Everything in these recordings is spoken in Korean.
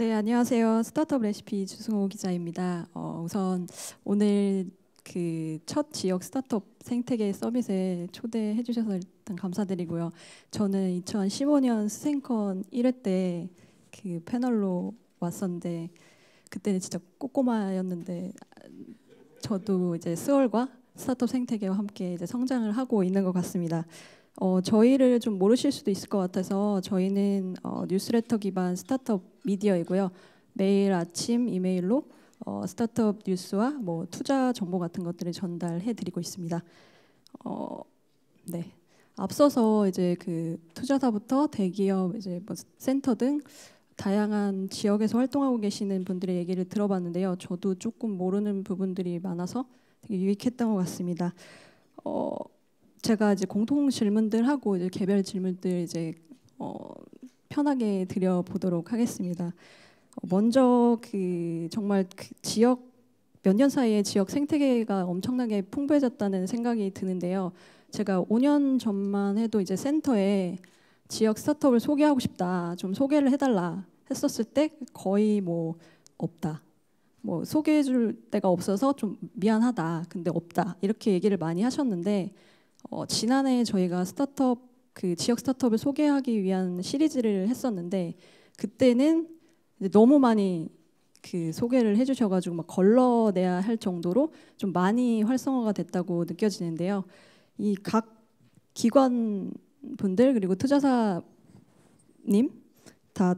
네, 안녕하세요. 스타트업 레시피 주승호 기자입니다. 어, 우선 오늘 그 첫 지역 스타트업 생태계 서밋에 초대해 주셔서 일단 감사드리고요. 저는 2015년 스생컨 1회 때 그 패널로 왔었는데 그때는 진짜 꼬꼬마였는데 저도 이제 스월과 스타트업 생태계와 함께 이제 성장을 하고 있는 것 같습니다. 어, 저희를 좀 모르실 수도 있을 것 같아서 저희는 어, 뉴스레터 기반 스타트업 미디어이고요. 매일 아침 이메일로 어, 스타트업 뉴스와 뭐 투자 정보 같은 것들을 전달해 드리고 있습니다. 어, 네. 앞서서 이제 그 투자사부터 대기업 이제 뭐 센터 등 다양한 지역에서 활동하고 계시는 분들의 얘기를 들어봤는데요. 저도 조금 모르는 부분들이 많아서 되게 유익했던 것 같습니다. 어, 제가 이제 공통 질문들하고 이제 개별 질문들 이제 어, 편하게 드려 보도록 하겠습니다. 어, 먼저 그 정말 그 지역 몇 년 사이에 지역 생태계가 엄청나게 풍부해졌다는 생각이 드는데요. 제가 5년 전만 해도 이제 센터에 지역 스타트업을 소개하고 싶다, 좀 소개를 해달라 했었을 때 거의 뭐 없다, 뭐 소개해줄 데가 없어서 좀 미안하다, 근데 없다 이렇게 얘기를 많이 하셨는데 어, 지난해 저희가 스타트업 그 지역 스타트업을 소개하기 위한 시리즈를 했었는데 그때는 너무 많이 그 소개를 해주셔가지고 막 걸러내야 할 정도로 좀 많이 활성화가 됐다고 느껴지는데요. 이 각 기관 분들 그리고 투자사님 다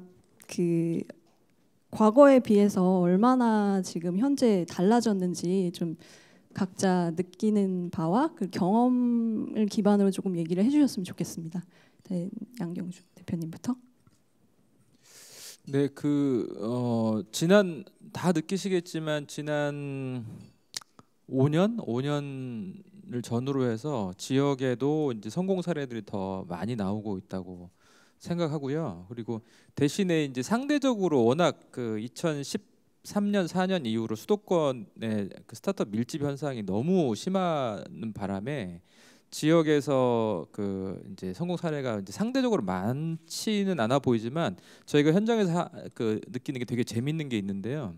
그 과거에 비해서 얼마나 지금 현재 달라졌는지 좀 각자 느끼는 바와 그 경험을 기반으로 조금 얘기를 해주셨으면 좋겠습니다. 네, 양경주 대표님부터. 네, 그 어, 지난 다 느끼시겠지만 지난 5년, 5년을 전후로 해서 지역에도 이제 성공 사례들이 더 많이 나오고 있다고 생각하고요. 그리고 대신에 이제 상대적으로 워낙 그 3년 4년 이후로 수도권의 그 스타트업 밀집 현상이 너무 심한 바람에 지역에서 그 이제 성공 사례가 이제 상대적으로 많지는 않아 보이지만 저희가 현장에서 하, 그 느끼는 게 되게 재밌는 게 있는데요.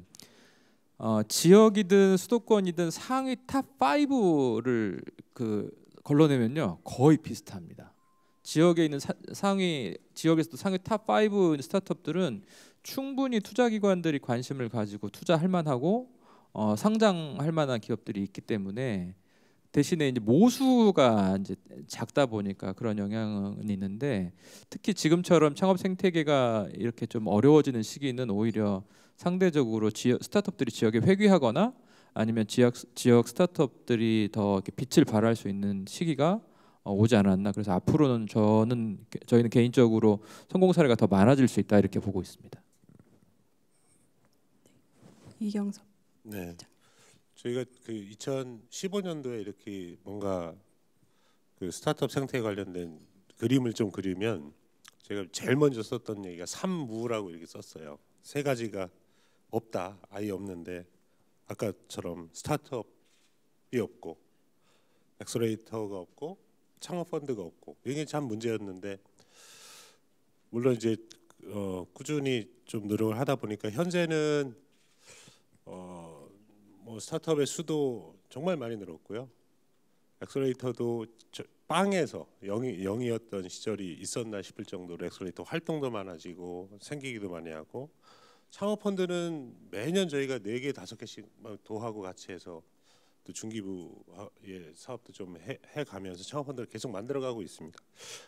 어, 지역이든 수도권이든 상위 탑 5를 그 걸러내면요 거의 비슷합니다. 지역에 있는 사, 상위 지역에서도 상위 탑5 스타트업들은 충분히 투자기관들이 관심을 가지고 투자할 만하고 어, 상장할 만한 기업들이 있기 때문에 대신에 이제 모수가 이제 작다 보니까 그런 영향은 있는데 특히 지금처럼 창업 생태계가 이렇게 좀 어려워지는 시기는 오히려 상대적으로 지역, 스타트업들이 지역에 회귀하거나 아니면 지역 지역 스타트업들이 더 이렇게 빛을 발할 수 있는 시기가 어, 오지 않았나 그래서 앞으로는 저는 저희는 개인적으로 성공 사례가 더 많아질 수 있다 이렇게 보고 있습니다. 이경섭. 네. 저희가 그 2015년도에 이렇게 뭔가 그 스타트업 생태에 관련된 그림을 좀 그리면 제가 제일 먼저 썼던 얘기가 삼무라고 이렇게 썼어요. 세 가지가 없다, 아예 없는데 아까처럼 스타트업이 없고 엑스레이터가 없고 창업 펀드가 없고 이게 참 문제였는데 물론 이제 어, 꾸준히 좀 노력을 하다 보니까 현재는 어, 뭐 스타트업의 수도 정말 많이 늘었고요. 엑셀레이터도 빵에서 0이, 었던 시절이 있었나 싶을 정도로 엑셀레이터 활동도 많아지고 생기기도 많이 하고 창업 펀드는 매년 저희가 4개, 5개씩 도하고 같이 해서 또 중기부의 예, 사업도 좀 해가면서 창업 펀드를 계속 만들어가고 있습니다.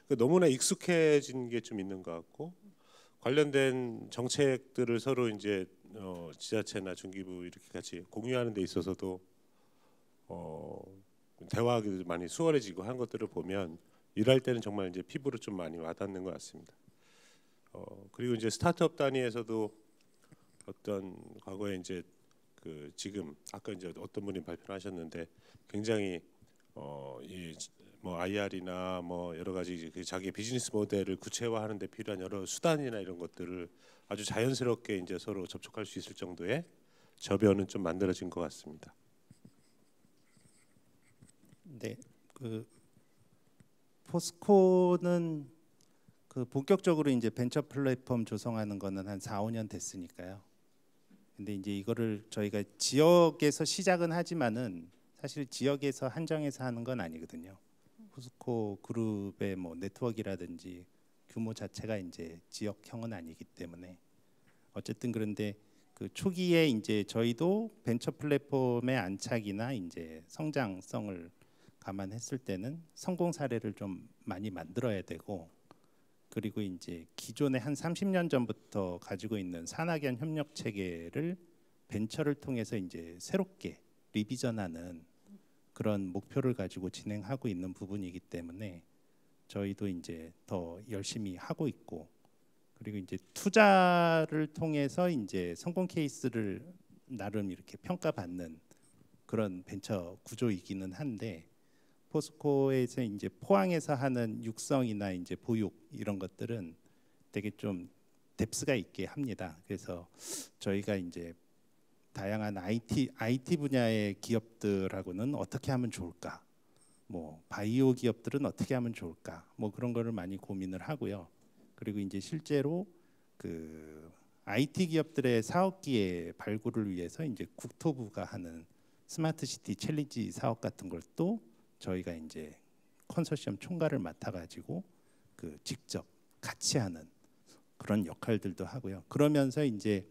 그 너무나 익숙해진 게 좀 있는 것 같고 관련된 정책들을 서로 이제 어, 지자체나 중기부 이렇게 같이 공유하는 데 있어서도 어, 대화하기도 많이 수월해지고 한 것들을 보면 일할 때는 정말 이제 피부로 좀 많이 와닿는 것 같습니다. 어, 그리고 이제 스타트업 단위에서도 어떤 과거에 이제 그 지금 아까 이제 어떤 분이 발표하셨는데 굉장히 어, 이뭐 IR이나 뭐 여러 가지 그 자기 비즈니스 모델을 구체화하는 데 필요한 여러 수단이나 이런 것들을 아주 자연스럽게 이제 서로 접촉할 수 있을 정도의 저변은 좀 만들어진 것 같습니다. 네, 그 포스코는 그 본격적으로 이제 벤처 플랫폼 조성하는 거는 한 4, 5년 됐으니까요. 근데 이제 이거를 저희가 지역에서 시작은 하지만은 사실 지역에서 한정해서 하는 건 아니거든요. 포스코 그룹의 뭐 네트워크라든지 규모 자체가 이제 지역형은 아니기 때문에 어쨌든 그런데 그 초기에 이제 저희도 벤처 플랫폼의 안착이나 이제 성장성을 감안했을 때는 성공 사례를 좀 많이 만들어야 되고 그리고 이제 기존의 한 30년 전부터 가지고 있는 산학연 협력 체계를 벤처를 통해서 이제 새롭게 리비전하는 그런 목표를 가지고 진행하고 있는 부분이기 때문에 저희도 이제 더 열심히 하고 있고 그리고 이제 투자를 통해서 이제 성공 케이스를 나름 이렇게 평가받는 그런 벤처 구조이기는 한데 포스코에서 이제 포항에서 하는 육성이나 이제 보육 이런 것들은 되게 좀 뎁스가 있게 합니다. 그래서 저희가 이제 다양한 IT IT 분야의 기업들하고는 어떻게 하면 좋을까? 뭐 바이오 기업들은 어떻게 하면 좋을까? 뭐 그런 거를 많이 고민을 하고요. 그리고 이제 실제로 그 IT 기업들의 사업 기회 발굴을 위해서 이제 국토부가 하는 스마트 시티 챌린지 사업 같은 걸또 저희가 이제 컨소시엄 총괄을 맡아 가지고 그 직접 같이 하는 그런 역할들도 하고요. 그러면서 이제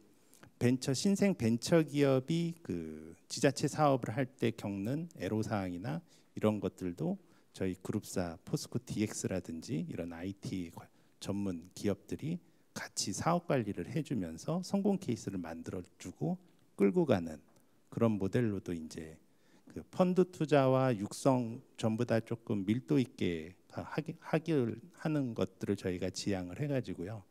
벤처 신생 벤처 기업이 그 지자체 사업을 할 때 겪는 애로 사항이나 이런 것들도 저희 그룹사 포스코 DX라든지 이런 IT 전문 기업들이 같이 사업 관리를 해주면서 성공 케이스를 만들어주고 끌고 가는 그런 모델로도 이제 그 펀드 투자와 육성 전부 다 조금 밀도 있게 하기, 하는 하 것들을 저희가 지향을 해가지고요.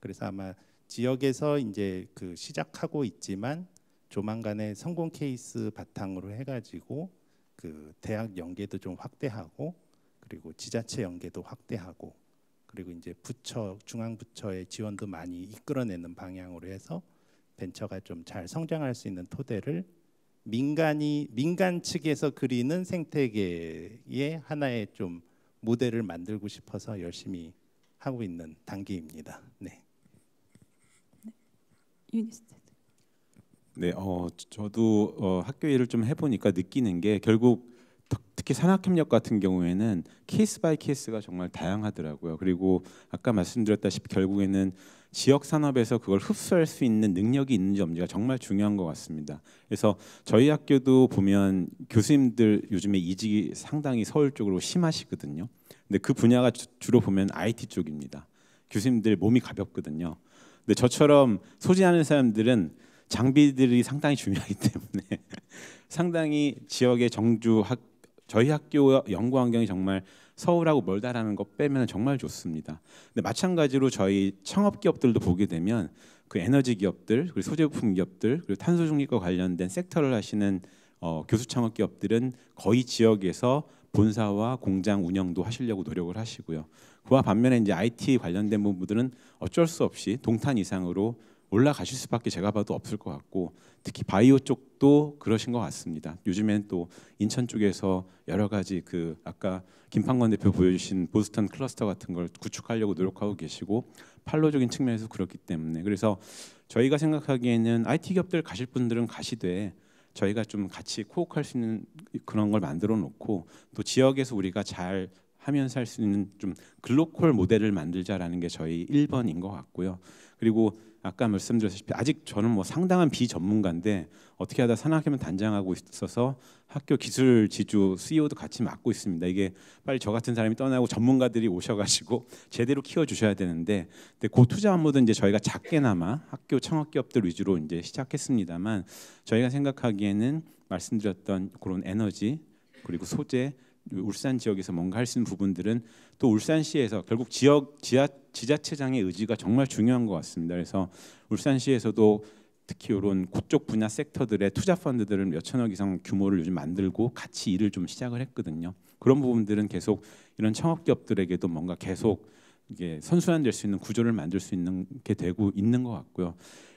그래서 아마 지역에서 이제 그 시작하고 있지만 조만간에 성공 케이스 바탕으로 해가지고 그 대학 연계도 좀 확대하고 그리고 지자체 연계도 확대하고 그리고 이제 부처 중앙 부처의 지원도 많이 이끌어내는 방향으로 해서 벤처가 좀 잘 성장할 수 있는 토대를 민간이 민간 측에서 그리는 생태계의 하나의 좀 모델을 만들고 싶어서 열심히 하고 있는 단계입니다. 네. 유니스트. 네, 어 저도 어, 학교 일을 좀 해보니까 느끼는 게 결국 특히 산학협력 같은 경우에는 케이스 바이 케이스가 정말 다양하더라고요. 그리고 아까 말씀드렸다시피 결국에는 지역 산업에서 그걸 흡수할 수 있는 능력이 있는지 없는지가 정말 중요한 것 같습니다. 그래서 저희 학교도 보면 교수님들 요즘에 이직이 상당히 서울 쪽으로 심하시거든요. 근데 그 분야가 주, 로 보면 IT 쪽입니다. 교수님들 몸이 가볍거든요. 근데 저처럼 소진하는 사람들은 장비들이 상당히 중요하기 때문에 상당히 지역의 정주 학 저희 학교 연구 환경이 정말 서울하고 멀다라는 것 빼면 정말 좋습니다. 근데 마찬가지로 저희 창업 기업들도 보게 되면 그 에너지 기업들, 그리고 소재품 기업들, 그리고 탄소 중립과 관련된 섹터를 하시는 어, 교수 창업 기업들은 거의 지역에서 본사와 공장 운영도 하시려고 노력을 하시고요. 그와 반면에 이제 IT 관련된 부분들은 어쩔 수 없이 동탄 이상으로 올라가실 수밖에 제가 봐도 없을 것 같고 특히 바이오 쪽도 그러신 것 같습니다. 요즘엔 또 인천 쪽에서 여러 가지 그 아까 김판관 대표 보여주신 보스턴 클러스터 같은 걸 구축하려고 노력하고 계시고 팔로적인 측면에서 그렇기 때문에 그래서 저희가 생각하기에는 IT 기업들 가실 분들은 가시되 저희가 좀 같이 코옥할 수 있는 그런 걸 만들어 놓고 또 지역에서 우리가 잘 하면서 할수 있는 좀 글로컬 모델을 만들자라는 게 저희 1번인 것 같고요. 그리고 아까 말씀드렸다시 아직 저는 뭐 상당한 비전문가인데 어떻게 하다 산학회만 단장하고 있어서 학교 기술 지주 CEO도 같이 맡고 있습니다. 이게 빨리 저 같은 사람이 떠나고 전문가들이 오셔가지고 제대로 키워주셔야 되는데 근데 그 투자 안무도 이제 저희가 작게나마 학교 창업기업들 위주로 이제 시작했습니다만 저희가 생각하기에는 말씀드렸던 그런 에너지 그리고 소재 울산 지역에서 뭔가 할 수 있는 부분들은 또 울산시에서 결국 지역 지하, 지자체장의 의지가 정말 중요한 것 같습니다. 그래서 울산시에서도 특히 이런 그쪽 분야 섹터들의 투자 펀드들을 몇 천억 이상 규모를 요즘 만들고 같이 일을 좀 시작을 했거든요. 그런 부분들은 계속 이런 창업 기업들에게도 뭔가 계속 이게 선순환될 수 있는 구조를 만들 수 있는 게 되고 있는 것 같고요.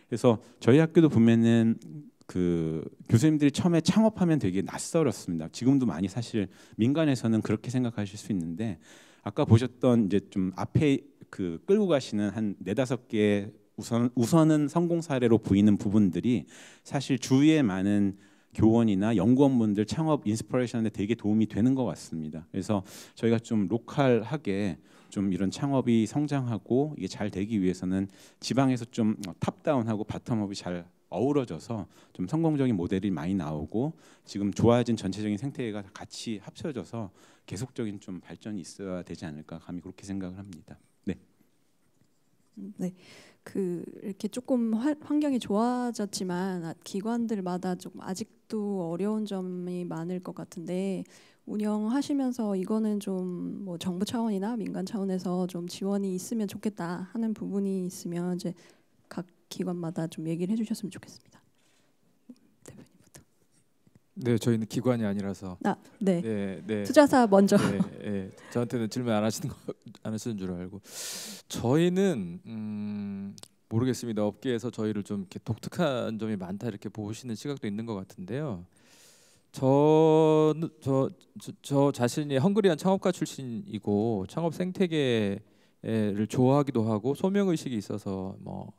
그래서 저희 학교도 보면은 그 교수님들이 처음에 창업하면 되게 낯설었습니다. 지금도 많이 사실 민간에서는 그렇게 생각하실 수 있는데 아까 보셨던 이제 좀 앞에 그 끌고 가시는 한 네다섯 개 우선 우선은 성공 사례로 보이는 부분들이 사실 주위에 많은 교원이나 연구원분들 창업 인스퍼레이션에 되게 도움이 되는 것 같습니다. 그래서 저희가 좀 로컬하게 좀 이런 창업이 성장하고 이게 잘 되기 위해서는 지방에서 좀 어, 탑다운하고 바텀업이 잘 어우러져서 좀 성공적인 모델이 많이 나오고 지금 좋아진 전체적인 생태계가 같이 합쳐져서 계속적인 좀 발전이 있어야 되지 않을까 감히 그렇게 생각을 합니다. 네. 네. 그 이렇게 조금 환경이 좋아졌지만 아, 기관들마다 조금 아직도 어려운 점이 많을 것 같은데 운영하시면서 이거는 좀 뭐 정부 차원이나 민간 차원에서 좀 지원이 있으면 좋겠다 하는 부분이 있으면 이제 각 기관마다 좀 얘기를 해주셨으면 좋겠습니다. 대표님부터. 네, 저희는 기관이 아니라서. 아, 네. 네, 네. 투자사 먼저. 네, 네. 저한테는 질문 안 하시는 거, 안 하시는 줄 알고. 저희는 음, 모르겠습니다. 업계에서 저희를 좀 이렇게 독특한 점이 많다 이렇게 보시는 시각도 있는 것 같은데요. 저, 저, 저, 저 자신이 헝그리안 창업가 출신이고 창업 생태계를 좋아하기도 하고 소명 의식이 있어서 뭐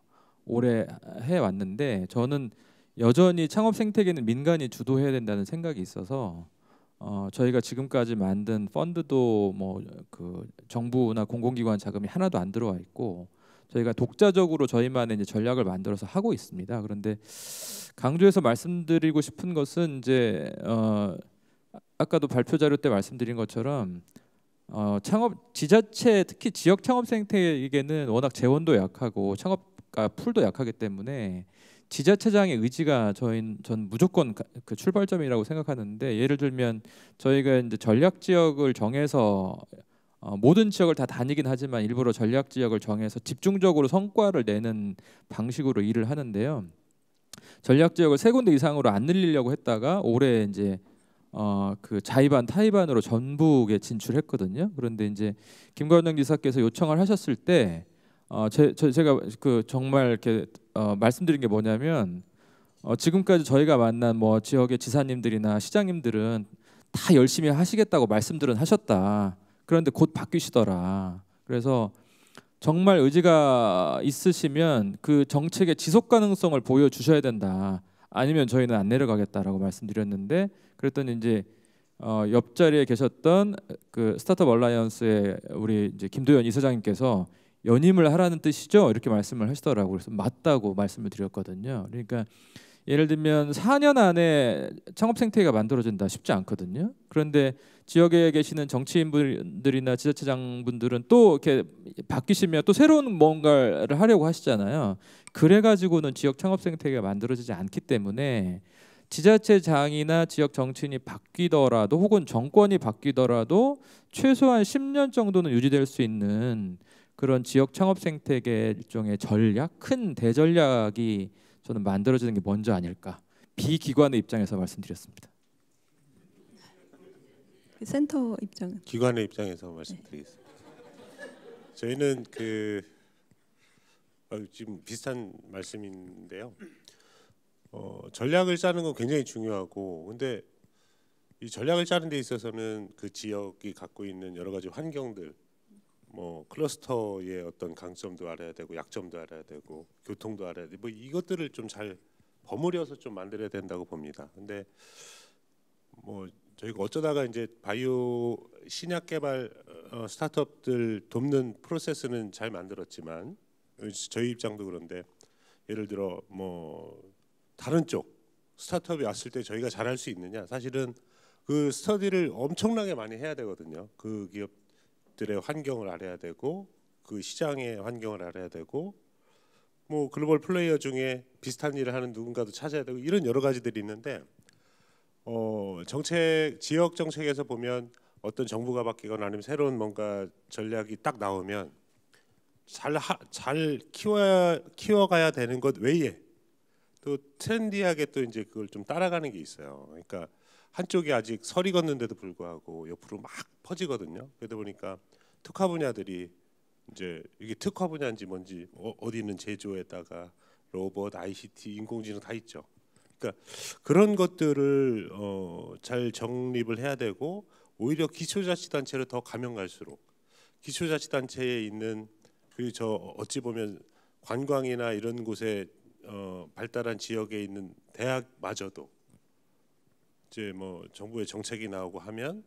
오래 해 왔는데 저는 여전히 창업 생태계는 민간이 주도해야 된다는 생각이 있어서 어, 저희가 지금까지 만든 펀드도 뭐 그 정부나 공공기관 자금이 하나도 안 들어와 있고 저희가 독자적으로 저희만의 이제 전략을 만들어서 하고 있습니다. 그런데 강조해서 말씀드리고 싶은 것은 이제 어, 아까도 발표 자료 때 말씀드린 것처럼 어, 창업 지자체 특히 지역 창업 생태계는 워낙 재원도 약하고 창업 약하니까 그러니까 풀도 약하기 때문에 지자체장의 의지가 저희 전 무조건 그 출발점이라고 생각하는데 예를 들면 저희가 이제 전략 지역을 정해서 어, 모든 지역을 다 다니긴 하지만 일부러 전략 지역을 정해서 집중적으로 성과를 내는 방식으로 일을 하는데요. 전략 지역을 세 군데 이상으로 안 늘리려고 했다가 올해 이제 어, 그 자이반 타이반으로 전북에 진출했거든요. 그런데 이제 김관영 지사께서 요청을 하셨을 때 어, 제, 저, 제가 그 정말 이렇게 어, 말씀드린 게 뭐냐면 어, 지금까지 저희가 만난 뭐 지역의 지사님들이나 시장님들은 다 열심히 하시겠다고 말씀들은 하셨다. 그런데 곧 바뀌시더라. 그래서 정말 의지가 있으시면 그 정책의 지속 가능성을 보여주셔야 된다. 아니면 저희는 안 내려가겠다라고 말씀드렸는데 그랬더니 이제 어, 옆자리에 계셨던 그 스타트업 얼라이언스의 우리 이제 김도현 이사장님께서 연임을 하라는 뜻이죠. 이렇게 말씀을 하시더라고요. 그래서 맞다고 말씀을 드렸거든요. 그러니까 예를 들면 4년 안에 창업 생태계가 만들어진다 쉽지 않거든요. 그런데 지역에 계시는 정치인분들이나 지자체장분들은 또 이렇게 바뀌시면 또 새로운 뭔가를 하려고 하시잖아요. 그래 가지고는 지역 창업 생태계가 만들어지지 않기 때문에 지자체장이나 지역 정치인이 바뀌더라도 혹은 정권이 바뀌더라도 최소한 10년 정도는 유지될 수 있는 그런 지역 창업 생태계 일종의 전략, 큰 대전략이 저는 만들어지는 게 먼저 아닐까 비기관의 입장에서 말씀드렸습니다. 그 센터 입장 기관의 입장에서 말씀드리겠습니다. 저희는 그 아, 지금 비슷한 말씀인데요. 어, 전략을 짜는 건 굉장히 중요하고 근데 이 전략을 짜는 데 있어서는 그 지역이 갖고 있는 여러 가지 환경들 뭐 클러스터의 어떤 강점도 알아야 되고 약점도 알아야 되고 교통도 알아야 되고 뭐 이것들을 좀 잘 버무려서 좀 만들어야 된다고 봅니다. 근데 뭐 저희가 어쩌다가 이제 바이오 신약 개발 어, 스타트업들 돕는 프로세스는 잘 만들었지만 저희 입장도 그런데 예를 들어 뭐 다른 쪽 스타트업이 왔을 때 저희가 잘할 수 있느냐 사실은 그 스터디를 엄청나게 많이 해야 되거든요. 그 기업 기업들의 환경을 알아야 되고 그 시장의 환경을 알아야 되고 뭐 글로벌 플레이어 중에 비슷한 일을 하는 누군가도 찾아야 되고 이런 여러 가지들이 있는데 어 정책 지역 정책에서 보면 어떤 정부가 바뀌거나 아니면 새로운 뭔가 전략이 딱 나오면 잘잘 키워 키워가야 되는 것 외에 또 트렌디하게 또 이제 그걸 좀 따라가는 게 있어요. 그러니까 한쪽이 아직 설이 걷는데도 불구하고 옆으로 막 퍼지거든요. 그러다 보니까 특화 분야들이 이제 이게 특화 분야인지 뭔지 어, 디 있는 제조에다가 로봇, ICT, 인공지능 다 있죠. 그러니까 그런 것들을 어, 잘 정립을 해야 되고 오히려 기초자치단체를 더 가면 갈수록 기초자치단체에 있는 그 저 어찌 보면 관광이나 이런 곳에 어, 발달한 지역에 있는 대학마저도 이제 뭐 정부의 정책이 나오고 하면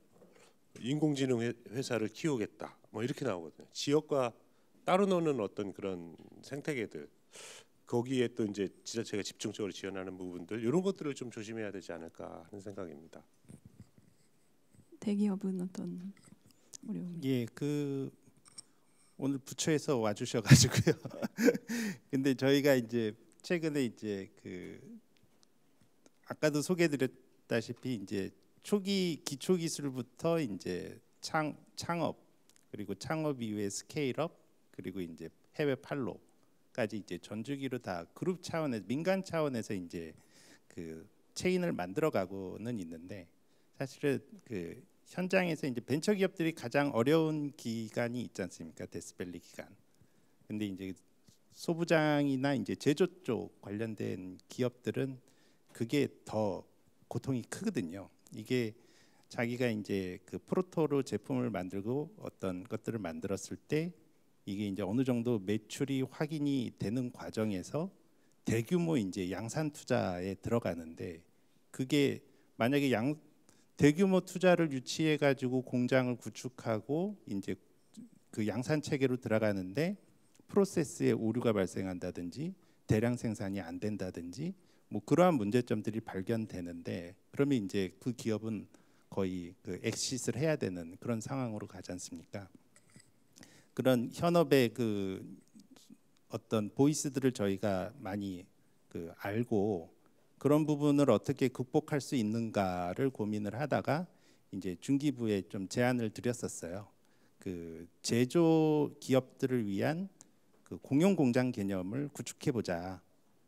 인공지능 회사를 키우겠다 뭐 이렇게 나오거든요. 지역과 따로 노는 어떤 그런 생태계들 거기에 또 이제 지자체가 집중적으로 지원하는 부분들 이런 것들을 좀 조심해야 되지 않을까 하는 생각입니다. 대기업은 어떤 어려움? 예, 그 오늘 부처에서 와주셔가지고요. 근데 저희가 이제 최근에 이제 그 아까도 소개드렸 다시피 이제 초기 기초 기술부터 이제 창 창업 그리고 창업 이후에 스케일업 그리고 이제 해외 팔로까지 이제 전주기로 다 그룹 차원에서 민간 차원에서 이제 그 체인을 만들어가고는 있는데 사실은 그 현장에서 이제 벤처 기업들이 가장 어려운 기간이 있지 않습니까 데스밸리 기간. 근데 이제 소부장이나 이제 제조 쪽 관련된 기업들은 그게 더 고통이 크거든요. 이게 자기가 이제 그 프로토로 제품을 만들고 어떤 것들을 만들었을 때 이게 이제 어느 정도 매출이 확인이 되는 과정에서 대규모 이제 양산 투자에 들어가는데 그게 만약에 양 대규모 투자를 유치해 가지고 공장을 구축하고 이제 그 양산 체계로 들어가는데 프로세스에 오류가 발생한다든지 대량 생산이 안 된다든지 뭐 그러한 문제점들이 발견되는데 그러면 이제 그 기업은 거의 그 엑시스를 해야 되는 그런 상황으로 가지 않습니까? 그런 현업의 그 어떤 보이스들을 저희가 많이 그 알고 그런 부분을 어떻게 극복할 수 있는가를 고민을 하다가 이제 중기부에 좀 제안을 드렸었어요. 그 제조 기업들을 위한 그 공용 공장 개념을 구축해 보자.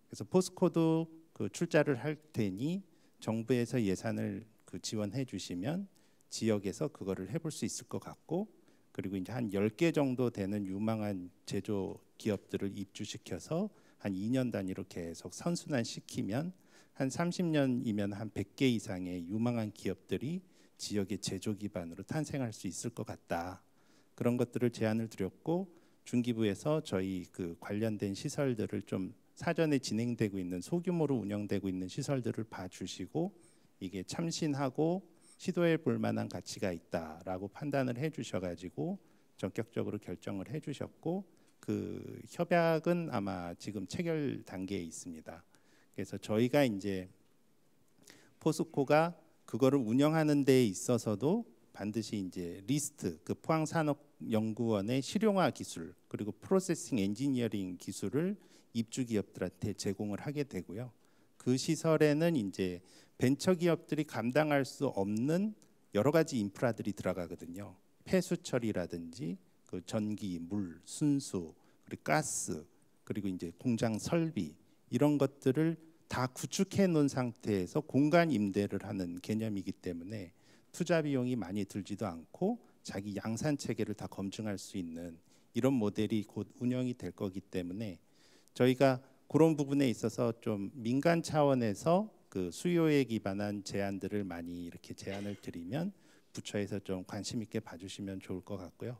그래서 포스코도 그 출자를 할 테니 정부에서 예산을 그 지원해 주시면 지역에서 그거를 해볼 수 있을 것 같고 그리고 이제 한 10개 정도 되는 유망한 제조 기업들을 입주시켜서 한 2년 단위로 계속 선순환 시키면 한 30년이면 한 100개 이상의 유망한 기업들이 지역의 제조 기반으로 탄생할 수 있을 것 같다. 그런 것들을 제안을 드렸고 중기부에서 저희 그 관련된 시설들을 좀 사전에 진행되고 있는 소규모로 운영되고 있는 시설들을 봐주시고 이게 참신하고 시도해 볼 만한 가치가 있다라고 판단을 해주셔가지고 전격적으로 결정을 해주셨고 그 협약은 아마 지금 체결 단계에 있습니다. 그래서 저희가 이제 포스코가 그거를 운영하는 데 있어서도 반드시 이제 리스트 그 포항산업연구원의 실용화 기술 그리고 프로세싱 엔지니어링 기술을 입주 기업들한테 제공을 하게 되고요. 그 시설에는 이제 벤처 기업들이 감당할 수 없는 여러 가지 인프라들이 들어가거든요. 폐수 처리라든지 그 전기, 물, 순수, 그리고 가스, 그리고 이제 공장 설비 이런 것들을 다 구축해 놓은 상태에서 공간 임대를 하는 개념이기 때문에 투자 비용이 많이 들지도 않고 자기 양산 체계를 다 검증할 수 있는 이런 모델이 곧 운영이 될 거기 때문에 저희가 그런 부분에 있어서 좀 민간 차원에서 그 수요에 기반한 제안들을 많이 이렇게 제안을 드리면 부처에서 좀 관심 있게 봐주시면 좋을 것 같고요.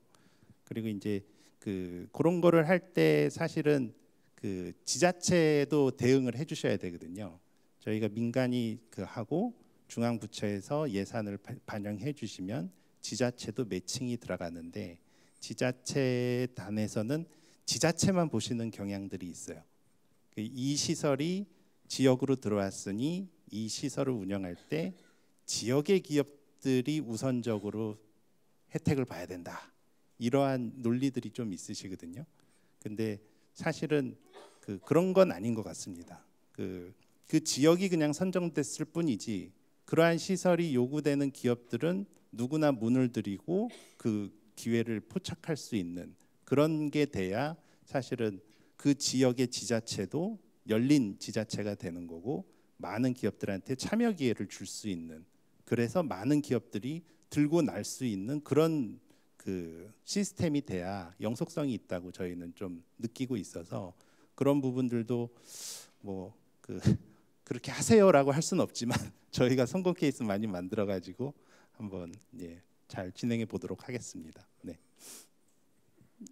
그리고 이제 그 그런 거를 할 때 사실은 그 지자체도 대응을 해주셔야 되거든요. 저희가 민간이 그 하고 중앙 부처에서 예산을 반영해 주시면 지자체도 매칭이 들어가는데 지자체 단에서는 지자체만 보시는 경향들이 있어요. 그 이 시설이 지역으로 들어왔으니 이 시설을 운영할 때 지역의 기업들이 우선적으로 혜택을 봐야 된다. 이러한 논리들이 좀 있으시거든요. 근데 사실은 그 그런 건 아닌 것 같습니다. 그, 그 지역이 그냥 선정됐을 뿐이지 그러한 시설이 요구되는 기업들은 누구나 문을 들이고 그 기회를 포착할 수 있는 그런 게 돼야 사실은 그 지역의 지자체도 열린 지자체가 되는 거고 많은 기업들한테 참여 기회를 줄 수 있는 그래서 많은 기업들이 들고 날 수 있는 그런 그 시스템이 돼야 영속성이 있다고 저희는 좀 느끼고 있어서 그런 부분들도 뭐그 그렇게 하세요라고 할 수는 없지만 저희가 성공 케이스 많이 만들어 가지고 한번 예, 잘 진행해 보도록 하겠습니다. 네.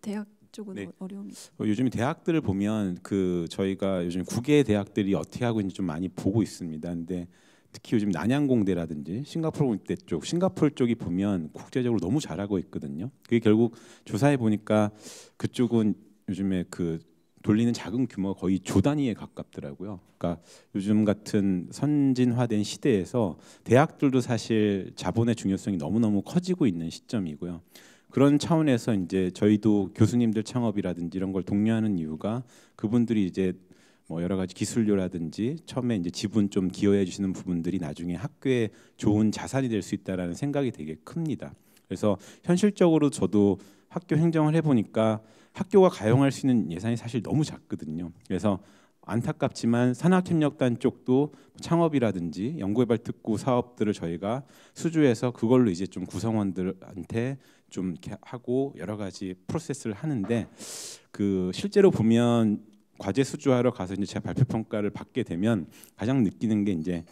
대학 쪽은 네. 어, 어려움이 어, 요즘 대학들을 보면 그 저희가 요즘 국외 대학들이 어떻게 하고 있는지 좀 많이 보고 있습니다. 근데 특히 요즘 난양공대라든지 싱가포르 공대 쪽, 싱가포르 쪽이 보면 국제적으로 너무 잘하고 있거든요. 그게 결국 조사해 보니까 그쪽은 요즘에 그 돌리는 작은 규모가 거의 조 단위에 가깝더라고요. 그러니까 요즘 같은 선진화된 시대에서 대학들도 사실 자본의 중요성이 너무너무 커지고 있는 시점이고요. 그런 차원에서 이제 저희도 교수님들 창업이라든지 이런 걸 독려하는 이유가 그분들이 이제 뭐 여러 가지 기술료라든지 처음에 이제 지분 좀 기여해 주시는 부분들이 나중에 학교에 좋은 자산이 될 수 있다라는 생각이 되게 큽니다. 그래서 현실적으로 저도 학교 행정을 해보니까 학교가 가용할 수 있는 예산이 사실 너무 작거든요. 그래서 안타깝지만 산학협력단 쪽도 창업이라든지 연구개발 특구 사업들을 저희가 수주해서 그걸로 이제 좀 구성원들한테 좀 하고 여러 가지 프로세스를 하는데 그 실제로 보면 과제 수주하러 가서 이제 제 발표 평가를 받게 되면 가장 느끼는 게 이제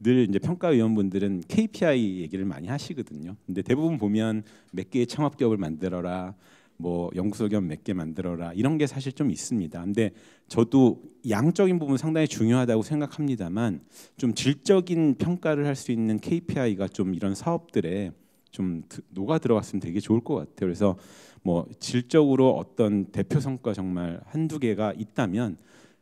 늘 이제 평가위원분들은 KPI 얘기를 많이 하시거든요. 근데 대부분 보면 몇 개의 창업기업을 만들어라, 뭐 연구소 기업몇개 만들어라 이런 게 사실 좀 있습니다. 근데 저도 양적인 부분 상당히 중요하다고 생각합니다만 좀 질적인 평가를 할 수 있는 KPI가 좀 이런 사업들에 좀 녹아 들어갔으면 되게 좋을 것 같아요. 그래서 뭐 질적으로 어떤 대표 성과 정말 한두 개가 있다면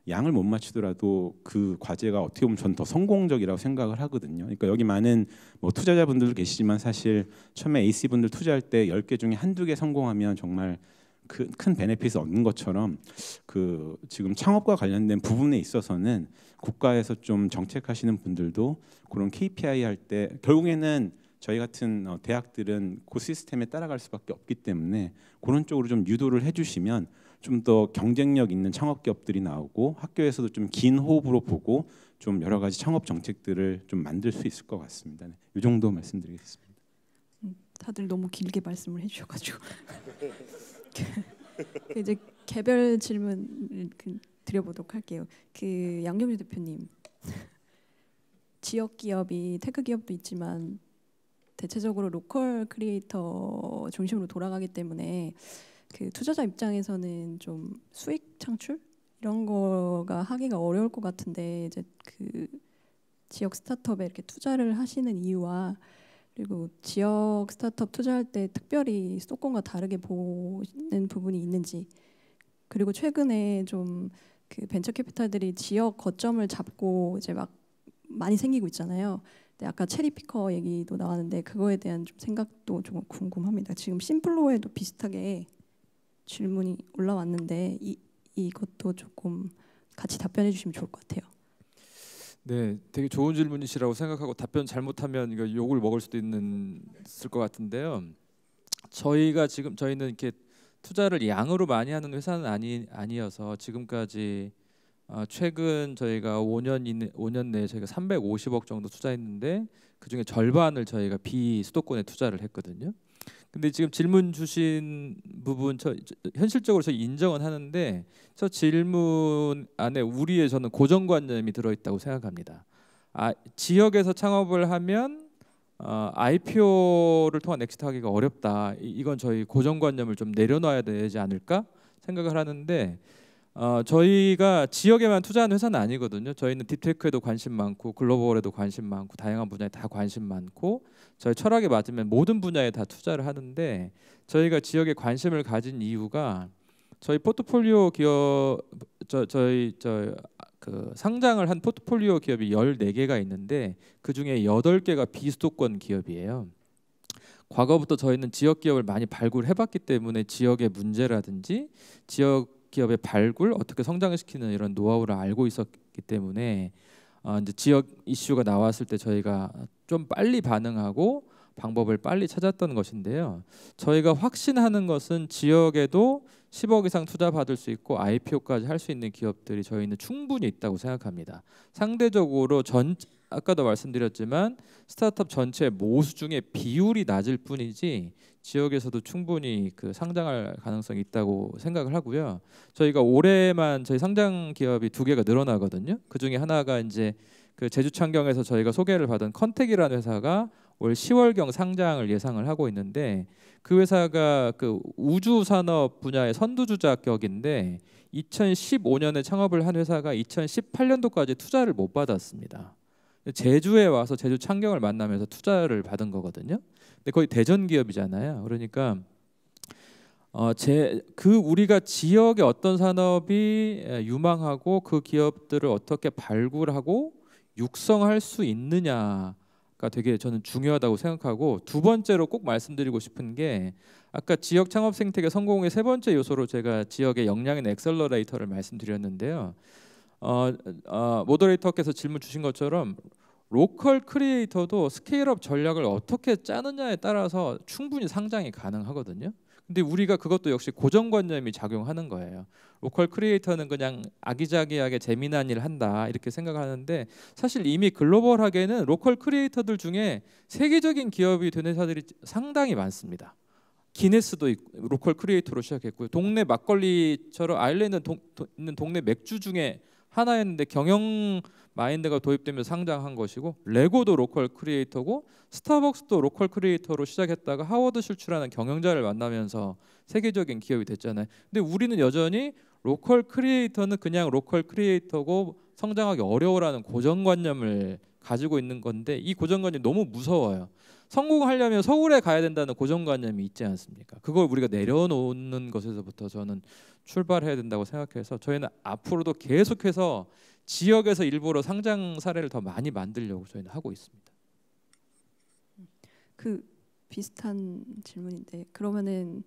양을 못 맞추더라도 그 과제가 어떻게 보면 전 더 성공적이라고 생각을 하거든요. 그러니까 여기 많은 뭐 투자자분들도 계시지만 사실 처음에 AC 분들 투자할 때 10개 중에 한두 개 성공하면 정말 큰 베네핏을 얻는 것처럼 그 지금 창업과 관련된 부분에 있어서는 국가에서 좀 정책하시는 분들도 그런 KPI 할 때 결국에는 저희 같은 어, 대학들은 그 시스템에 따라갈 수밖에 없기 때문에 그런 쪽으로 좀 유도를 해주시면 좀 더 경쟁력 있는 창업 기업들이 나오고 학교에서도 좀 긴 호흡으로 보고 좀 여러 가지 창업 정책들을 좀 만들 수 있을 것 같습니다. 네, 이 정도 말씀드리겠습니다. 다들 너무 길게 말씀을 해주셔가지고 그 이제 개별 질문을 그 드려보도록 할게요. 그 양경주 대표님 지역 기업이 테크 기업도 있지만 대체적으로 로컬 크리에이터 중심으로 돌아가기 때문에 그 투자자 입장에서는 좀 수익 창출 이런 거가 하기가 어려울 것 같은데 이제 그 지역 스타트업에 이렇게 투자를 하시는 이유와 그리고 지역 스타트업 투자할 때 특별히 수도권과 다르게 보는 부분이 있는지 그리고 최근에 좀 그 벤처 캐피탈들이 지역 거점을 잡고 이제 막 많이 생기고 있잖아요. 네, 아까 체리 피커 얘기도 나왔는데 그거에 대한 좀 생각도 좀 궁금합니다. 지금 심플로에도 비슷하게 질문이 올라왔는데 이 이것도 조금 같이 답변해 주시면 좋을 것 같아요. 네, 되게 좋은 질문이시라고 생각하고 답변 잘못하면 욕을 먹을 수도 있는 쓸 것 같은데요. 저희가 지금 저희는 이렇게 투자를 양으로 많이 하는 회사는 아니 아니어서 지금까지 아, 최근 저희가 5년 내 5년 내에 저희가 350억 정도 투자했는데 그 중에 절반을 저희가 비수도권에 투자를 했거든요. 근데 지금 질문 주신 부분 저, 현실적으로 저 인정은 하는데 저 질문 안에 우리의 저는 고정관념이 들어있다고 생각합니다. 아, 지역에서 창업을 하면 어, IPO를 통한 엑스트하기가 어렵다. 이건 저희 고정관념을 좀 내려놔야 되지 않을까 생각을 하는데 어, 저희가 지역에만 투자하는 회사는 아니거든요. 저희는 딥테크에도 관심 많고 글로벌에도 관심 많고 다양한 분야에 다 관심 많고 저희 철학에 맞으면 모든 분야에 다 투자를 하는데 저희가 지역에 관심을 가진 이유가 저희 포트폴리오 기업 저, 저희 저 그 상장을 한 포트폴리오 기업이 14개가 있는데 그중에 8개가 비수도권 기업이에요. 과거부터 저희는 지역 기업을 많이 발굴해 봤기 때문에 지역의 문제라든지 지역 기업의 발굴 어떻게 성장시키는 이런 노하우를 알고 있었기 때문에 어, 이제 지역 이슈가 나왔을 때 저희가 좀 빨리 반응하고 방법을 빨리 찾았던 것인데요. 저희가 확신하는 것은 지역에도 10억 이상 투자 받을 수 있고 IPO까지 할 수 있는 기업들이 저희는 충분히 있다고 생각합니다. 상대적으로 전 아까도 말씀드렸지만 스타트업 전체 모수 중에 비율이 낮을 뿐이지 지역에서도 충분히 그 상장할 가능성이 있다고 생각을 하고요. 저희가 올해만 저희 상장 기업이 두 개가 늘어나거든요. 그 중에 하나가 이제 그 제주 창경에서 저희가 소개를 받은 컨택이라는 회사가 올 10월경 상장을 예상을 하고 있는데 그 회사가 그 우주 산업 분야의 선두주자격인데 2015년에 창업을 한 회사가 2018년도까지 투자를 못 받았습니다. 제주에 와서 제주 창경을 만나면서 투자를 받은 거거든요. 근데 거의 대전 기업이잖아요. 그러니까 어, 제, 그 우리가 지역의 어떤 산업이 유망하고 그 기업들을 어떻게 발굴하고 육성할 수 있느냐가 되게 저는 중요하다고 생각하고 두 번째로 꼭 말씀드리고 싶은 게 아까 지역 창업 생태계 성공의 세 번째 요소로 제가 지역의 역량인 엑셀러레이터를 말씀드렸는데요. 어, 어, 모더레이터께서 질문 주신 것처럼 로컬 크리에이터도 스케일업 전략을 어떻게 짜느냐에 따라서 충분히 상장이 가능하거든요. 근데 우리가 그것도 역시 고정관념이 작용하는 거예요. 로컬 크리에이터는 그냥 아기자기하게 재미난 일을 한다 이렇게 생각하는데 사실 이미 글로벌하게는 로컬 크리에이터들 중에 세계적인 기업이 된 회사들이 상당히 많습니다. 기네스도 로컬 크리에이터로 시작했고요. 동네 막걸리처럼 아일랜드 동, 도, 있는 동네 맥주 중에 하나였는데 경영 마인드가 도입되며 상장한 것이고 레고도 로컬 크리에이터고 스타벅스도 로컬 크리에이터로 시작했다가 하워드 실출하는 경영자를 만나면서 세계적인 기업이 됐잖아요. 근데 우리는 여전히 로컬 크리에이터는 그냥 로컬 크리에이터고 성장하기 어려워라는 고정관념을 가지고 있는 건데 이 고정관념 이 너무 무서워요. 성공하려면 서울에 가야 된다는 고정관념이 있지 않습니까? 그걸 우리가 내려놓는 것에서부터 저는 출발해야 된다고 생각해서 저희는 앞으로도 계속해서 지역에서 일부러 상장 사례를 더 많이 만들려고 저희는 하고 있습니다. 그 비슷한 질문인데 그러면은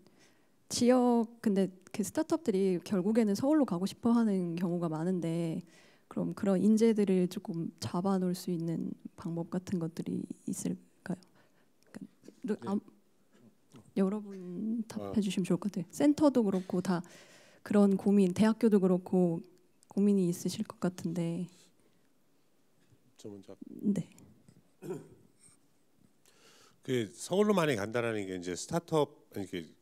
지역 근데 그 스타트업들이 결국에는 서울로 가고 싶어 하는 경우가 많은데 그럼 그런 인재들을 조금 잡아 놓을 수 있는 방법 같은 것들이 있을까요? 그러니까 네. 여러분 답해 아. 주시면 좋을 것 같아요. 센터도 그렇고 다 그런 고민, 대학교도 그렇고 고민이 있으실 것 같은데. 저 먼저. 네. 그 서울로 많이 간다라는 게 이제 스타트업 이렇게 그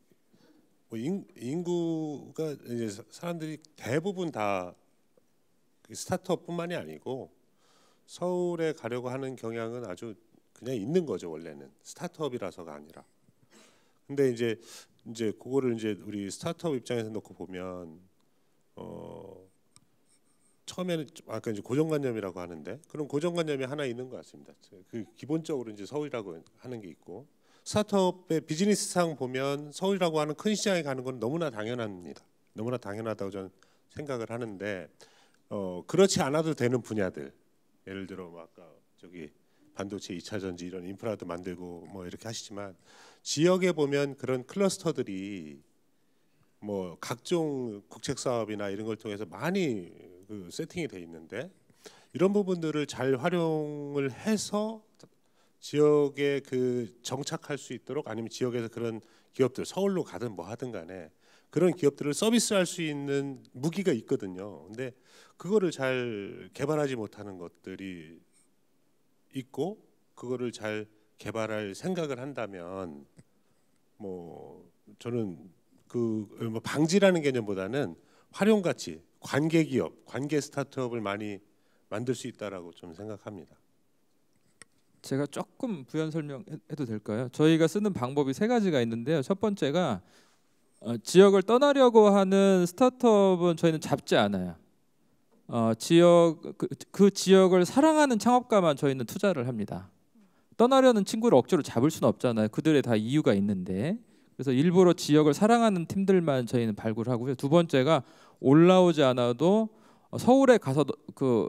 뭐 인, 인구가 이제 사람들이 대부분 다 그 스타트업뿐만이 아니고 서울에 가려고 하는 경향은 아주 그냥 있는 거죠 원래는 스타트업이라서가 아니라. 근데 이제 이제 그거를 이제 우리 스타트업 입장에서 놓고 보면 어 처음에는 아까 이제 고정관념이라고 하는데 그런 고정관념이 하나 있는 것 같습니다. 그 기본적으로 이제 서울이라고 하는 게 있고 스타트업의 비즈니스상 보면 서울이라고 하는 큰 시장에 가는 건 너무나 당연합니다. 너무나 당연하다고 저는 생각을 하는데 어, 그렇지 않아도 되는 분야들 예를 들어 뭐 아까 저기 반도체 2차 전지 이런 인프라도 만들고 뭐 이렇게 하시지만 지역에 보면 그런 클러스터들이 뭐 각종 국책 사업이나 이런 걸 통해서 많이 그 세팅이 돼 있는데 이런 부분들을 잘 활용을 해서 지역에 그 정착할 수 있도록 아니면 지역에서 그런 기업들 서울로 가든 뭐 하든 간에 그런 기업들을 서비스할 수 있는 무기가 있거든요. 근데 그거를 잘 개발하지 못하는 것들이 있고 그거를 잘 개발할 생각을 한다면 뭐 저는 그 뭐 방지라는 개념보다는 활용 가치 관계 기업, 관계 스타트업을 많이 만들 수 있다라고 좀 생각합니다. 제가 조금 부연 설명해도 될까요? 저희가 쓰는 방법이 세 가지가 있는데요. 첫 번째가 어, 지역을 떠나려고 하는 스타트업은 저희는 잡지 않아요. 어, 지역 그, 그, 지역을 사랑하는 창업가만 저희는 투자를 합니다. 떠나려는 친구를 억지로 잡을 수는 없잖아요. 그들의 다 이유가 있는데 그래서 일부러 지역을 사랑하는 팀들만 저희는 발굴하고요. 두 번째가 올라오지 않아도 서울에 가서 그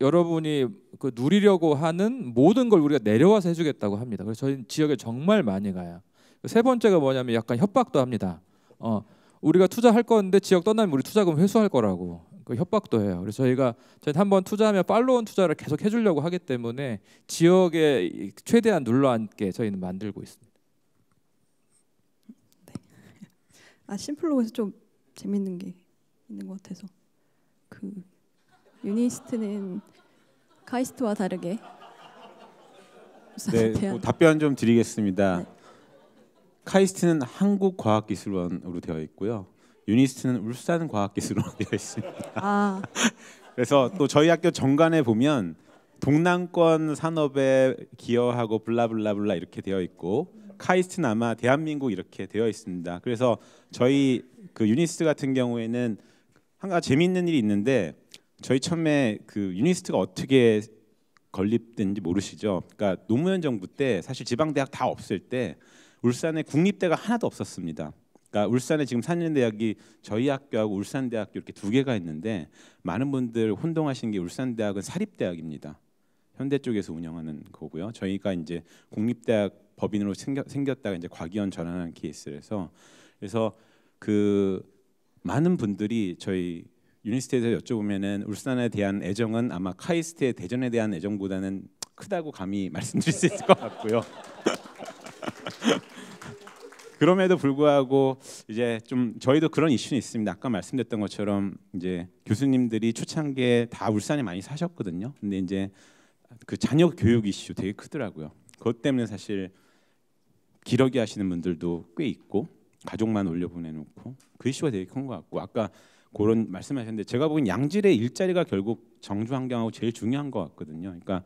여러분이 그 누리려고 하는 모든 걸 우리가 내려와서 해주겠다고 합니다. 그래서 저희 지역에 정말 많이 가요. 그 세 번째가 뭐냐면 약간 협박도 합니다. 어, 우리가 투자할 건데 지역 떠나면 우리 투자금 회수할 거라고 그 협박도 해요. 그래서 저희가 저희 한 번 투자하면 팔로운 투자를 계속 해주려고 하기 때문에 지역에 최대한 눌러앉게 저희는 만들고 있습니다. 네. 아 심플로에서 좀 재밌는 게 있는 것 같아서 그 유니스트는 카이스트와 다르게 네, 뭐 답변 좀 드리겠습니다. 네. 카이스트는 한국과학기술원으로 되어 있고요. 유니스트는 울산과학기술원으로 되어 있습니다. 아. 그래서 또 저희 학교 정관에 보면 동남권 산업에 기여하고 블라블라블라 이렇게 되어 있고 카이스트는 아마 대한민국 이렇게 되어 있습니다. 그래서 저희 그 유니스트 같은 경우에는 한 가지 재미있는 일이 있는데 저희 처음에 그 유니스트가 어떻게 건립된지 모르시죠? 그러니까 노무현 정부 때 사실 지방 대학 다 없을 때 울산에 국립대가 하나도 없었습니다. 그러니까 울산에 지금 사는 대학이 저희 학교하고 울산대학교 이렇게 두 개가 있는데 많은 분들 혼동하시는 게 울산대학은 사립대학입니다. 현대 쪽에서 운영하는 거고요. 저희가 이제 국립대학 법인으로 생겼다가 이제 과기원 전환한 케이스라서 그래서 그 많은 분들이 저희 유니스트에서 여쭤보면은 울산에 대한 애정은 아마 카이스트의 대전에 대한 애정보다는 크다고 감히 말씀드릴 수 있을 것 같고요. 그럼에도 불구하고 이제 좀 저희도 그런 이슈는 있습니다. 아까 말씀드렸던 것처럼 이제 교수님들이 초창기에 다 울산에 많이 사셨거든요. 근데 이제 그 자녀 교육 이슈 되게 크더라고요. 그것 때문에 사실 기러기 하시는 분들도 꽤 있고 가족만 올려보내놓고 글씨가 그 되게 큰 것 같고 아까 그런 말씀하셨는데 제가 보기엔 양질의 일자리가 결국 정주 환경하고 제일 중요한 것 같거든요. 그러니까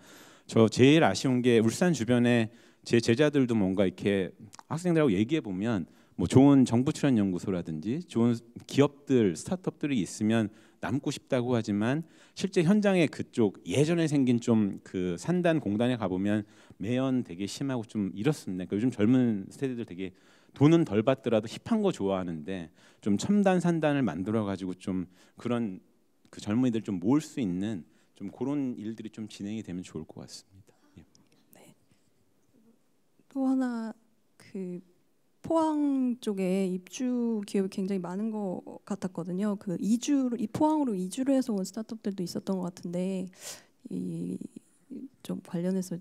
저 제일 아쉬운 게 울산 주변에 제 제자들도 뭔가 이렇게 학생들하고 얘기해 보면 뭐 좋은 정부 출연 연구소라든지 좋은 기업들 스타트업들이 있으면 남고 싶다고 하지만 실제 현장에 그쪽 예전에 생긴 좀 그 산단 공단에 가보면 매연 되게 심하고 좀 이렇습니다. 그러니까 요즘 젊은 세대들 되게 돈은 덜 받더라도 힙한 거 좋아하는데 좀 첨단 산단을 만들어 가지고 좀 그런 그 젊은이들 좀 모을 수 있는 좀 그런 일들이 좀 진행이 되면 좋을 것 같습니다. 예. 네. 또 하나 그 포항 쪽에 입주 기업이 굉장히 많은 것 같았거든요. 그 이주 이 포항으로 이주를 해서 온 스타트업들도 있었던 것 같은데 이 좀 관련해서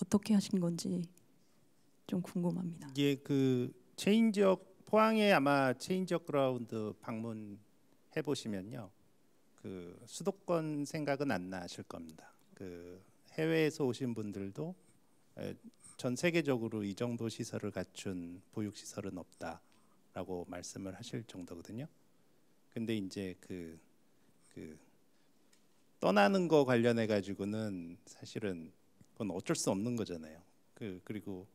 어떻게 하신 건지 좀 궁금합니다. 예, 그 체인지역 포항에 아마 체인지역 그라운드 방문해 보시면요. 그 수도권 생각은 안 나실 겁니다. 그 해외에서 오신 분들도 전 세계적으로 이 정도 시설을 갖춘 보육 시설은 없다라고 말씀을 하실 정도거든요. 근데 이제 그, 그 떠나는 거 관련해 가지고는 사실은 그건 어쩔 수 없는 거잖아요. 그 그리고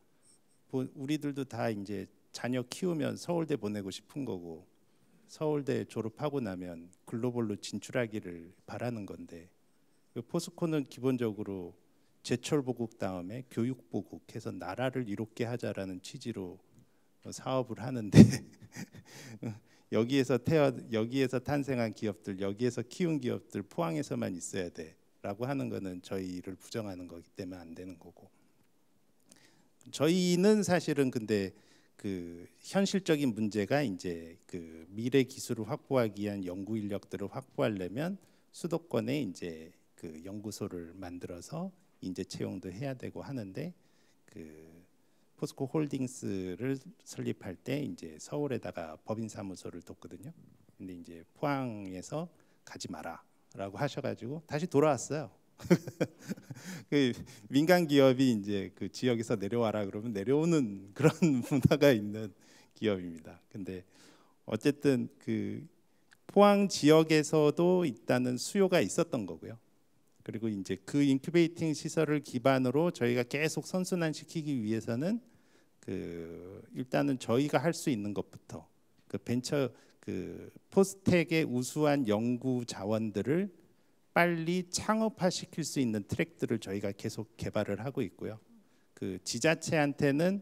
우리들도 다 이제 자녀 키우면 서울대 보내고 싶은 거고 서울대 졸업하고 나면 글로벌로 진출하기를 바라는 건데 그 포스코는 기본적으로 제철 보국 다음에 교육 보국해서 나라를 이롭게 하자라는 취지로 어, 사업을 하는데 여기에서 태어 여기에서 탄생한 기업들 여기에서 키운 기업들 포항에서만 있어야 돼라고 하는 거는 저희 일을 부정하는 거기 때문에 안 되는 거고 저희는 사실은 근데 그 현실적인 문제가 이제 그 미래 기술을 확보하기 위한 연구 인력들을 확보하려면 수도권에 이제 그 연구소를 만들어서 인재 채용도 해야 되고 하는데 그 포스코 홀딩스를 설립할 때 이제 서울에다가 법인 사무소를 뒀거든요. 근데 이제 포항에서 가지 마라라고 하셔가지고 다시 돌아왔어요. 그 민간 기업이 이제 그 지역에서 내려와라 그러면 내려오는 그런 문화가 있는 기업입니다. 근데 어쨌든 그 포항 지역에서도 있다는 수요가 있었던 거고요. 그리고 이제 그 인큐베이팅 시설을 기반으로 저희가 계속 선순환 시키기 위해서는 그 일단은 저희가 할 수 있는 것부터 그 벤처 그 포스텍의 우수한 연구 자원들을 빨리 창업화 시킬 수 있는 트랙들을 저희가 계속 개발을 하고 있고요. 그 지자체한테는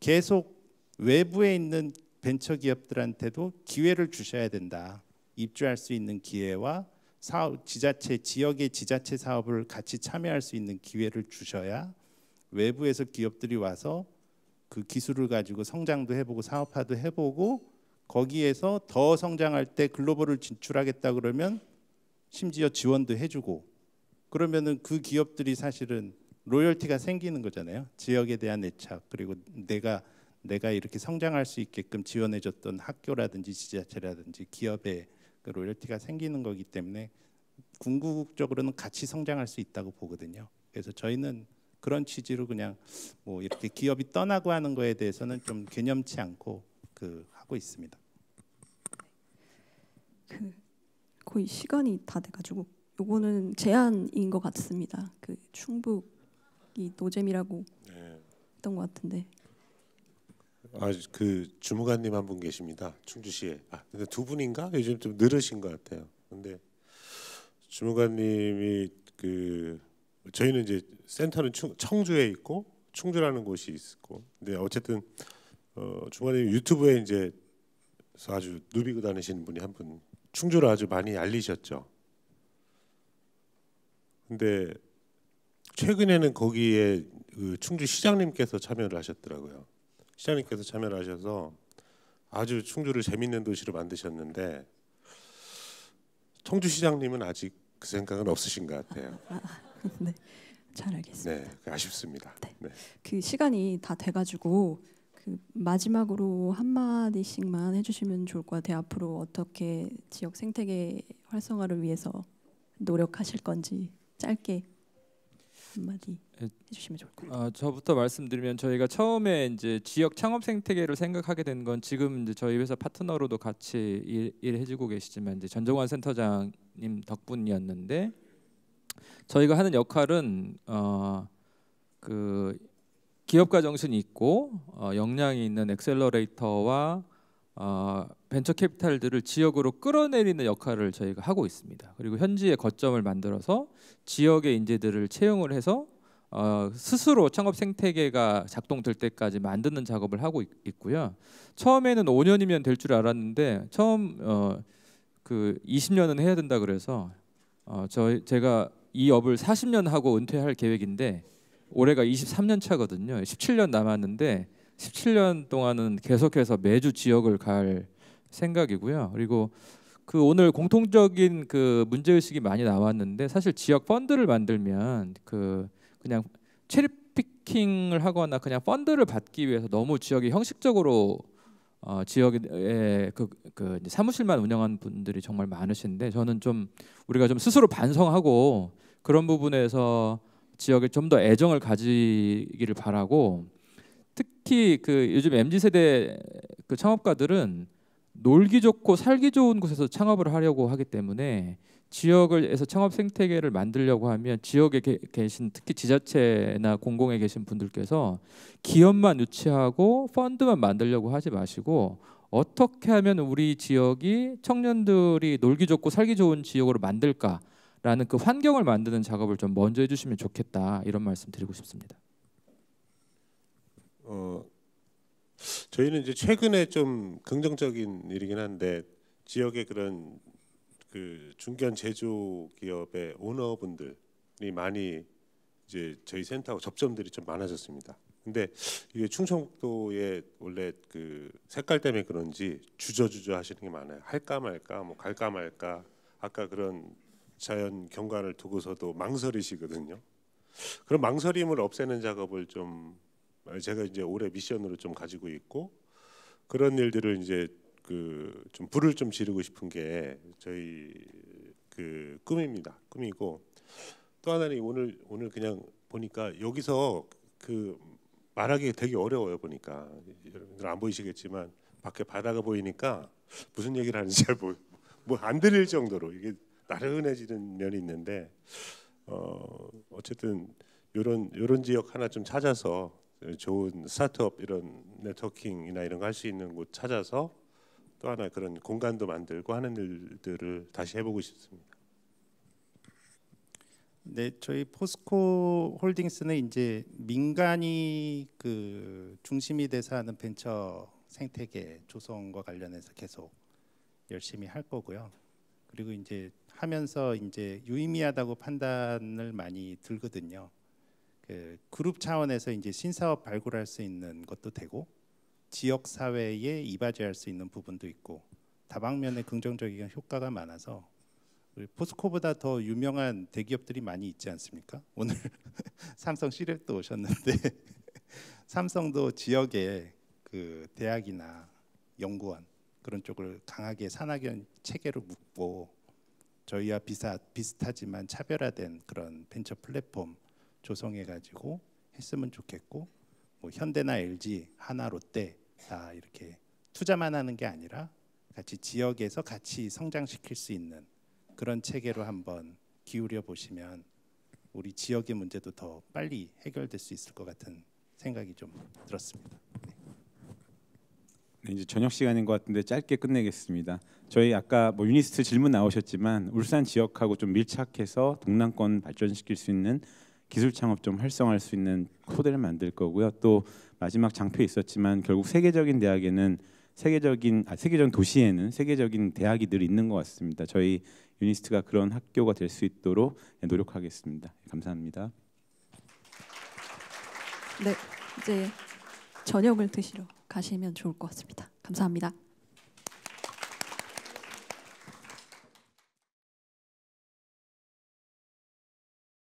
계속 외부에 있는 벤처 기업들한테도 기회를 주셔야 된다. 입주할 수 있는 기회와 사업, 지자체 지역의 지자체 사업을 같이 참여할 수 있는 기회를 주셔야 외부에서 기업들이 와서 그 기술을 가지고 성장도 해보고 사업화도 해보고 거기에서 더 성장할 때 글로벌을 진출하겠다 그러면 심지어 지원도 해주고 그러면은 그 기업들이 사실은 로열티가 생기는 거잖아요. 지역에 대한 애착 그리고 내가 내가 이렇게 성장할 수 있게끔 지원해줬던 학교라든지 지자체라든지 기업에 그 로열티가 생기는 거기 때문에 궁극적으로는 같이 성장할 수 있다고 보거든요. 그래서 저희는 그런 취지로 그냥 뭐 이렇게 기업이 떠나고 하는 거에 대해서는 좀 개념치 않고 그 하고 있습니다. 그 거의 시간이 다 돼가지고 요거는 제한인 것 같습니다. 그 충북이 노잼이라고 네. 했던 것 같은데. 아 그 주무관님 한 분 계십니다. 충주시에. 아 근데 두 분인가? 요즘 좀 늘으신 것 같아요. 근데 주무관님이 그 저희는 이제 센터는 충, 청주에 있고 충주라는 곳이 있고 근데 어쨌든 어, 주무관님 유튜브에 이제 아주 누비고 다니시는 분이 한분 충주를 아주 많이 알리셨죠. 근데 최근에는 거기에 그 충주 시장님께서 참여를 하셨더라고요. 시장님께서 참여를 하셔서 아주 충주를 재밌는 도시로 만드셨는데 청주 시장님은 아직 그 생각은 없으신 것 같아요. 아, 아, 아 네, 잘 알겠습니다. 네, 아쉽습니다. 네. 네. 그 시간이 다 돼가지고 그 마지막으로 한 마디씩만 해주시면 좋을 것 같아요. 앞으로 어떻게 지역 생태계 활성화를 위해서 노력하실 건지 짧게 한마디 해주시면 좋을 것 같아요. 아, 저부터 말씀드리면 저희가 처음에 이제 지역 창업 생태계를 생각하게 된 건 지금 이제 저희 회사 파트너로도 같이 일, 일해주고 계시지만 이제 전정환 센터장님 덕분이었는데 저희가 하는 역할은 어, 그 기업가 정신이 있고 어, 역량이 있는 엑셀러레이터와 어, 벤처 캐피탈들을 지역으로 끌어내리는 역할을 저희가 하고 있습니다. 그리고 현지의 거점을 만들어서 지역의 인재들을 채용을 해서 어, 스스로 창업 생태계가 작동될 때까지 만드는 작업을 하고 있, 고요 처음에는 5년이면 될 줄 알았는데 처음 어, 그 20년은 해야 된다 그래서 어, 저 제가 이 업을 40년 하고 은퇴할 계획인데 올해가 23년 차거든요. 17년 남았는데 17년 동안은 계속해서 매주 지역을 갈 생각이고요. 그리고 그 오늘 공통적인 그 문제 의식이 많이 나왔는데 사실 지역 펀드를 만들면 그 그냥 체리 피킹을 하거나 그냥 펀드를 받기 위해서 너무 지역이 형식적으로 어, 지역의 그, 그 사무실만 운영한 분들이 정말 많으신데 저는 좀 우리가 좀 스스로 반성하고 그런 부분에서 지역에 좀 더 애정을 가지기를 바라고 특히 그 요즘 mz 세대 그 창업가들은 놀기 좋고 살기 좋은 곳에서 창업을 하려고 하기 때문에 지역을에서 창업 생태계를 만들려고 하면 지역에 게, 계신 특히 지자체나 공공에 계신 분들께서 기업만 유치하고 펀드만 만들려고 하지 마시고 어떻게 하면 우리 지역이 청년들이 놀기 좋고 살기 좋은 지역으로 만들까 라는 그 환경을 만드는 작업을 좀 먼저 해주시면 좋겠다 이런 말씀 드리고 싶습니다. 어 저희는 이제 최근에 좀 긍정적인 일이긴 한데 지역의 그런 그 중견 제조 기업의 오너분들이 많이 이제 저희 센터하고 접점들이 좀 많아졌습니다. 근데 이게 충청북도에 원래 그 색깔 때문에 그런지 주저주저 하시는 게 많아요. 할까 말까, 뭐 갈까 말까. 아까 그런 자연 경관을 두고서도 망설이시거든요. 그런 망설임을 없애는 작업을 좀 제가 이제 올해 미션으로 좀 가지고 있고 그런 일들을 이제 그 좀 불을 좀 지르고 싶은 게 저희 그 꿈입니다. 꿈이고 또 하나는 오늘 오늘 그냥 보니까 여기서 그 말하기 되게 어려워요 보니까 여러분들 안 보이시겠지만 밖에 바다가 보이니까 무슨 얘기를 하는지 잘뭐안 들릴 정도로 이게 나른해지는 면이 있는데 어 어쨌든 이런 요런 지역 하나 좀 찾아서 좋은 스타트업 이런 네트워킹이나 이런 거 할 수 있는 곳 찾아서 또 하나 그런 공간도 만들고 하는 일들을 다시 해보고 싶습니다. 네, 저희 포스코 홀딩스는 이제 민간이 그 중심이 돼서 하는 벤처 생태계 조성과 관련해서 계속 열심히 할 거고요. 그리고 이제 하면서 이제 유의미하다고 판단을 많이 들거든요. 그 그룹 차원에서 이제 신사업 발굴할 수 있는 것도 되고 지역 사회에 이바지할 수 있는 부분도 있고 다방면의 긍정적인 효과가 많아서 포스코보다 더 유명한 대기업들이 많이 있지 않습니까? 오늘 삼성 시랩도 오셨는데 삼성도 지역에 그 대학이나 연구원 그런 쪽을 강하게 산학연 체계로 묶고 저희와 비사, 비슷하지만 차별화된 그런 벤처 플랫폼 조성해 가지고 했으면 좋겠고 뭐 현대나 LG, 하나, 롯데 다 이렇게 투자만 하는 게 아니라 같이 지역에서 같이 성장시킬 수 있는 그런 체계로 한번 기울여 보시면 우리 지역의 문제도 더 빨리 해결될 수 있을 것 같은 생각이 좀 들었습니다. 네. 네, 이제 저녁 시간인 것 같은데 짧게 끝내겠습니다. 저희 아까 뭐 유니스트 질문 나오셨지만 울산 지역하고 좀 밀착해서 동남권 발전시킬 수 있는 기술 창업 좀 활성화할 수 있는 코드를 만들 거고요. 또 마지막 장표 있었지만 결국 세계적인 대학에는 세계적인 아, 세계적 도시에는 세계적인 대학이 늘 있는 것 같습니다. 저희 유니스트가 그런 학교가 될 수 있도록 네, 노력하겠습니다. 네, 감사합니다. 네, 이제 저녁을 드시러. 가시면 좋을 것 같습니다. 감사합니다.